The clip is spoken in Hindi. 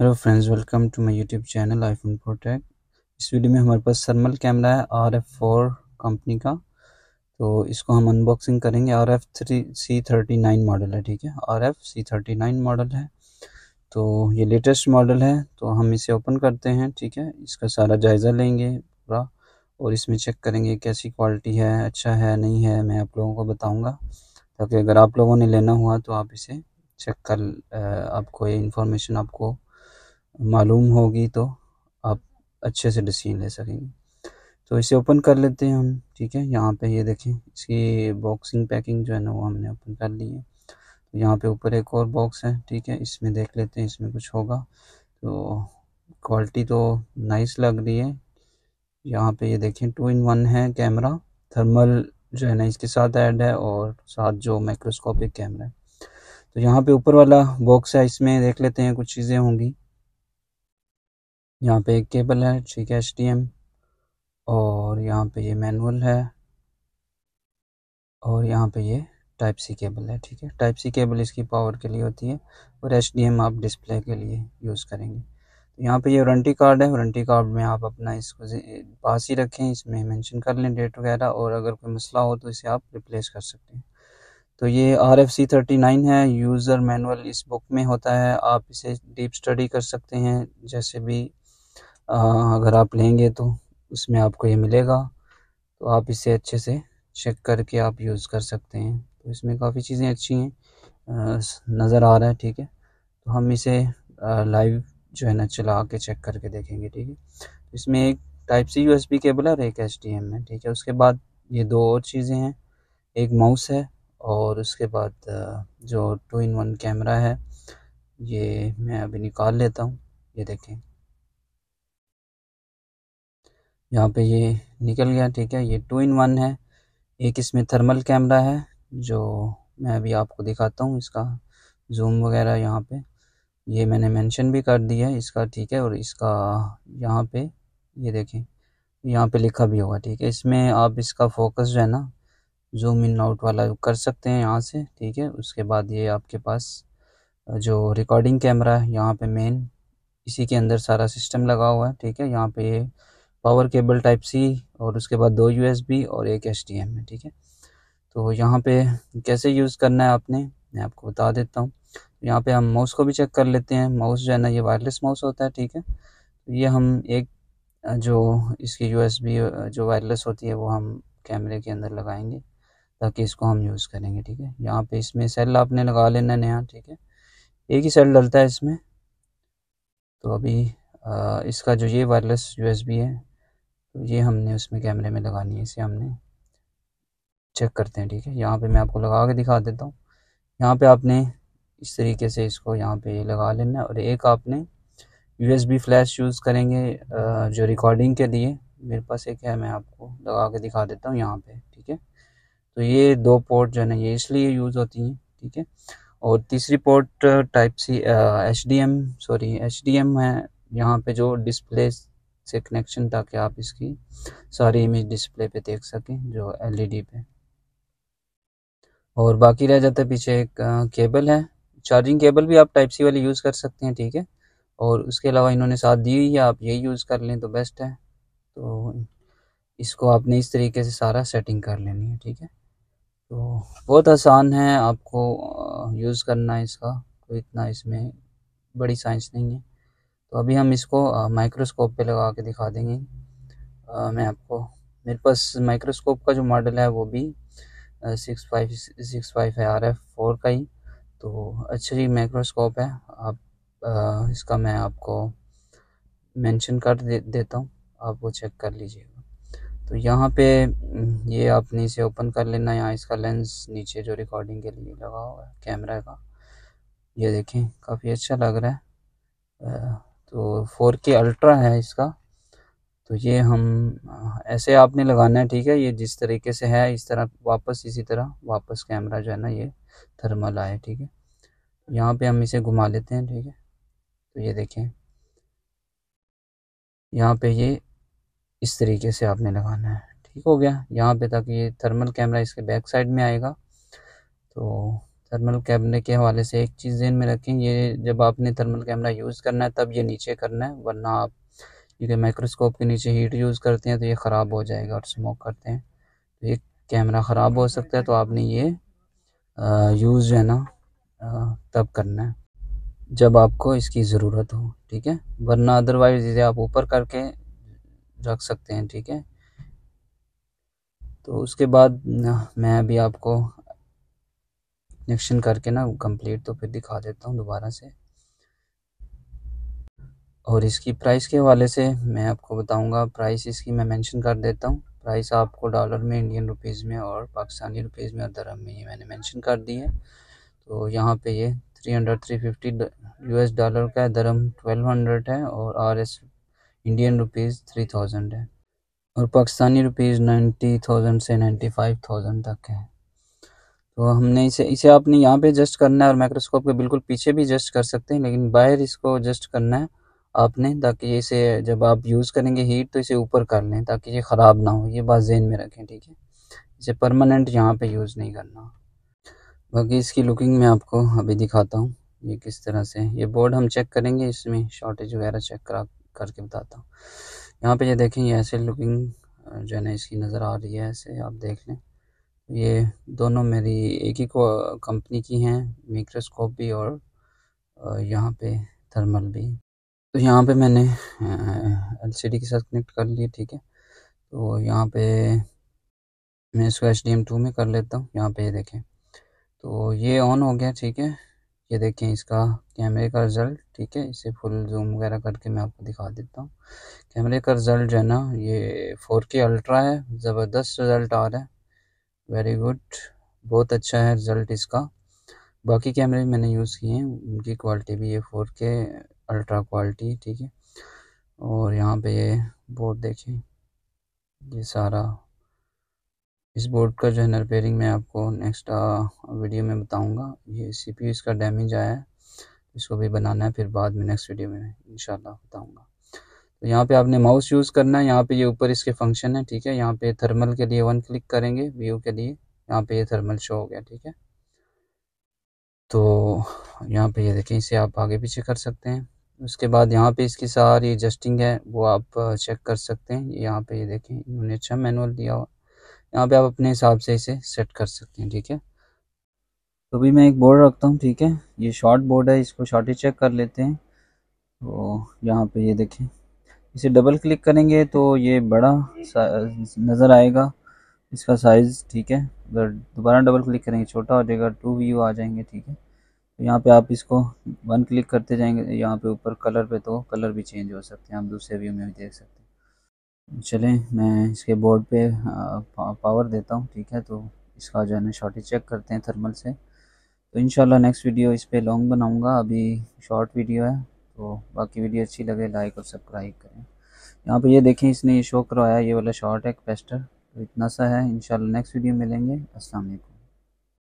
hello friends welcome to my YouTube channel iPhone protect इस वीडियो में हमारे पास थर्मल कैमरा है आर एफ फोर कंपनी का तो इसको हम अनबॉक्सिंग करेंगे R F three C thirty nine model है ठीक है R F C thirty nine model है तो ये लेटेस्ट मॉडल है तो हम इसे ओपन करते हैं ठीक है इसका सारा जायज़ा लेंगे पूरा और इसमें चेक करेंगे कैसी क्वालिटी है अच्छा है नहीं है मैं आप लोगों को बताऊँगा ताकि अगर आप लोगों ने लेना हुआ तो आप इसे चेक कर आपको ये इन्फॉर्मेशन आपको मालूम होगी तो आप अच्छे से डिसीजन ले सकेंगे तो इसे ओपन कर लेते हैं हम ठीक है यहाँ पे ये देखें इसकी बॉक्सिंग पैकिंग जो है ना वो हमने ओपन कर ली है तो यहाँ पे ऊपर एक और बॉक्स है ठीक है इसमें देख लेते हैं इसमें कुछ होगा तो क्वालिटी तो नाइस लग रही है यहाँ पे ये देखें टू इन वन है कैमरा थर्मल जो है ना इसके साथ ऐड है और साथ जो माइक्रोस्कोपिक कैमरा है तो यहाँ पे ऊपर वाला बॉक्स है इसमें देख लेते हैं कुछ चीज़ें होंगी यहाँ पे एक केबल है ठीक है एच और यहाँ पे ये मैनुअल है और यहाँ पे ये टाइप सी केबल है ठीक है टाइप सी केबल इसकी पावर के लिए होती है और एच आप डिस्प्ले के लिए यूज़ करेंगे तो यहाँ पे ये वारंटी कार्ड है वारंटी कार्ड में आप अपना इसको पास ही रखें इसमें मेंशन कर लें डेट वगैरह और अगर कोई मसला हो तो इसे आप रिप्लेस कर सकते हैं तो ये R F C thirty nine है यूज़र मैनुअल इस बुक में होता है आप इसे डीप स्टडी कर सकते हैं जैसे भी हाँ, अगर आप लेंगे तो उसमें आपको ये मिलेगा तो आप इसे अच्छे से चेक करके आप यूज़ कर सकते हैं तो इसमें काफ़ी चीज़ें अच्छी हैं नज़र आ रहा है ठीक है तो हम इसे लाइव जो है ना चला के चेक करके देखेंगे ठीक है तो इसमें एक टाइप सी यूएसबी केबल है और एक एच है ठीक है उसके बाद ये दो और चीज़ें हैं एक माउस है और उसके बाद जो टू इन वन कैमरा है ये मैं अभी निकाल लेता हूँ ये देखें यहाँ पे ये निकल गया ठीक है ये टू इन वन है एक इसमें थर्मल कैमरा है जो मैं अभी आपको दिखाता हूँ इसका जूम वगैरह यहाँ पे ये मैंने मेंशन भी कर दिया है इसका ठीक है और इसका यहाँ पे ये देखें यहाँ पे लिखा भी होगा ठीक है इसमें आप इसका फोकस जो है ना जूम इन आउट वाला कर सकते हैं यहाँ से ठीक है उसके बाद ये आपके पास जो रिकॉर्डिंग कैमरा है यहाँ पे मेन इसी के अंदर सारा सिस्टम लगा हुआ है ठीक है यहाँ पे ये पावर केबल टाइप सी और उसके बाद दो यूएसबी और एक एच टी एम है ठीक है तो यहाँ पे कैसे यूज़ करना है आपने मैं आपको बता देता हूँ यहाँ पे हम माउस को भी चेक कर लेते हैं माउस जो है ना ये वायरलेस माउस होता है ठीक है तो ये हम एक जो इसकी यूएसबी जो वायरलेस होती है वो हम कैमरे के अंदर लगाएंगे ताकि इसको हम यूज़ करेंगे ठीक है यहाँ पे इसमें सेल आपने लगा लेना नया ठीक है एक ही सेल डलता है इसमें तो अभी आ, इसका जो ये वायरलेस यूएसबी है तो ये हमने उसमें कैमरे में लगानी है इसे हमने चेक करते हैं ठीक है यहाँ पे मैं आपको लगा के दिखा देता हूँ यहाँ पे आपने इस तरीके से इसको यहाँ पे लगा लेना है और एक आपने बी फ्लैश यूज़ करेंगे जो रिकॉर्डिंग के लिए मेरे पास एक है मैं आपको लगा के दिखा देता हूँ यहाँ पे ठीक है तो ये दो पोर्ट जो है ना ये इसलिए यूज़ होती हैं ठीक है और तीसरी port type C H D M sorry H D M है यहाँ पे जो डिस्प्ले से कनेक्शन ताकि आप इसकी सारी इमेज डिस्प्ले पे देख सकें जो एलईडी e पे और बाकी रह जाता है पीछे एक केबल है चार्जिंग केबल भी आप टाइप सी वाली यूज़ कर सकते हैं ठीक है और उसके अलावा इन्होंने साथ दी हुई है आप यही यूज़ कर लें तो बेस्ट है तो इसको आपने इस तरीके से सारा सेटिंग कर लेनी है ठीक है तो बहुत आसान है आपको यूज़ करना इसका कोई इतना इसमें बड़ी साइंस नहीं है तो अभी हम इसको माइक्रोस्कोप पे लगा के दिखा देंगे आ, मैं आपको मेरे पास माइक्रोस्कोप का जो मॉडल है वो भी सिक्स फाइव सिक्स फाइव है आर एफ फोर का ही तो अच्छा जी माइक्रोस्कोप है आप आ, इसका मैं आपको मेंशन कर दे, देता हूँ आप वो चेक कर लीजिएगा तो यहाँ पे ये आपने इसे ओपन कर लेना यहाँ इसका लेंस नीचे जो रिकॉर्डिंग के लिए लगा हुआ है कैमरा का ये देखें काफ़ी अच्छा लग रहा है तो फोर के अल्ट्रा है इसका तो ये हम ऐसे आपने लगाना है ठीक है ये जिस तरीके से है इस तरह वापस इसी तरह वापस कैमरा जो है ना ये थर्मल आए ठीक है यहाँ पे हम इसे घुमा लेते हैं ठीक है तो ये देखें यहाँ पे ये इस तरीके से आपने लगाना है ठीक हो गया यहाँ पे तक ये थर्मल कैमरा इसके बैक साइड में आएगा तो थर्मल कैमरे के हवाले से एक चीज़ ध्यान में रखें ये जब आपने थर्मल कैमरा यूज़ करना है तब ये नीचे करना है वरना आप क्योंकि माइक्रोस्कोप के नीचे हीट यूज़ करते हैं तो ये ख़राब हो जाएगा और स्मोक करते हैं तो ये कैमरा ख़राब हो सकता है तो आपने ये यूज़ है ना तब करना है जब आपको इसकी ज़रूरत हो ठीक है वरना अदरवाइज़ इसे आप ऊपर करके रख सकते हैं ठीक है तो उसके बाद मैं अभी आपको नेक्शन करके ना कंप्लीट तो फिर दिखा देता हूँ दोबारा से और इसकी प्राइस के हवाले से मैं आपको बताऊँगा प्राइस इसकी मैं मेंशन कर देता हूँ प्राइस आपको डॉलर में इंडियन रुपीज़ में और पाकिस्तानी रुपीज़ में और दरम में ये मैंने मैंशन कर दी है तो यहाँ पे ये three hundred three fifty US dollar का है दरम ट्वेल्व हंड्रेड है और R S Indian rupees three thousand है और पाकिस्तानी रुपीज़ नाइन्टी थाउजेंड से नाइन्टी फाइव थाउजेंड तक है तो हमने इसे इसे आपने यहाँ पे एडजस्ट करना है और माइक्रोस्कोप के बिल्कुल पीछे भी एडजस्ट कर सकते हैं लेकिन बाहर इसको एडजस्ट करना है आपने ताकि इसे जब आप यूज़ करेंगे हीट तो इसे ऊपर कर लें ताकि ये ख़राब ना हो ये बात जहन में रखें ठीक है इसे परमानेंट यहाँ पे यूज़ नहीं करना बाकी इसकी लुकिंग मैं आपको अभी दिखाता हूँ ये किस तरह से ये बोर्ड हम चेक करेंगे इसमें शॉर्टेज वगैरह चेक करा करके बताता हूँ यहाँ पर ये देखें ये ऐसे लुकिंग जो है ना इसकी नज़र आ रही है ऐसे आप देख लें ये दोनों मेरी एक ही कंपनी की हैं माइक्रोस्कोप भी और यहाँ पे थर्मल भी तो यहाँ पे मैंने एलसीडी के साथ कनेक्ट कर लिए ठीक है तो यहाँ पे मैं इसको एच डी एम टू में कर लेता हूँ यहाँ पे ये देखें तो ये ऑन हो गया ठीक है ये देखें इसका कैमरे का रिज़ल्ट ठीक है इसे फुल जूम वगैरह करके मैं आपको दिखा देता हूँ कैमरे का रिज़ल्ट जो है ना ये फोर के अल्ट्रा है ज़बरदस्त रिज़ल्ट आ रहा है वेरी गुड बहुत अच्छा है रिज़ल्ट इसका बाकी कैमरे मैंने यूज़ किए हैं उनकी क्वालिटी भी ये फोर के अल्ट्रा क्वालिटी ठीक है और यहाँ पे ये बोर्ड देखें ये सारा इस बोर्ड का जो है ना रिपेयरिंग मैं आपको नेक्स्ट वीडियो में बताऊंगा ये सीपीयू इसका डैमेज आया है इसको भी बनाना है फिर बाद में नेक्स्ट वीडियो में इंशाल्लाह बताऊँगा तो यहाँ पे आपने माउस यूज़ करना है यहाँ पे ये यह ऊपर इसके फंक्शन है ठीक है यहाँ पे थर्मल के लिए वन क्लिक करेंगे व्यू के लिए यहाँ पे ये यह थर्मल शो हो गया ठीक है तो यहाँ पे ये यह देखें इसे आप आगे पीछे कर सकते हैं उसके बाद यहाँ पे इसकी सारी एडजस्टिंग है वो आप चेक कर सकते हैं यहाँ पे ये देखें इन्होंने अच्छा मैनुअल दिया हुआ यहाँ पे आप अपने हिसाब से इसे सेट कर सकते हैं ठीक है तो भी मैं एक बोर्ड रखता हूँ ठीक है ये शॉर्ट बोर्ड है इसको शॉर्टेज चेक कर लेते हैं तो यहाँ पे ये देखें इसे डबल क्लिक करेंगे तो ये बड़ा नज़र आएगा इसका साइज़ ठीक है अगर दोबारा डबल क्लिक करेंगे छोटा हो जाएगा टू व्यू आ जाएंगे ठीक है तो यहाँ पे आप इसको वन क्लिक करते जाएंगे यहाँ पे ऊपर कलर पे तो कलर भी चेंज हो सकते हैं आप दूसरे व्यू में भी देख सकते हैं चलें मैं इसके बोर्ड पे पावर देता हूँ ठीक है तो इसका जो है ना शॉर्टेज चेक करते हैं थर्मल से तो इन नेक्स्ट वीडियो इस पर लॉन्ग बनाऊँगा अभी शॉर्ट वीडियो है तो बाकी वीडियो अच्छी लगे लाइक और सब्सक्राइब करें यहाँ पे ये देखें इसने ये शो करवाया ये वाला शॉर्ट है पेस्टर तो इतना सा है इंशाल्लाह नेक्स्ट वीडियो मिलेंगे अस्सलाम वालेकुम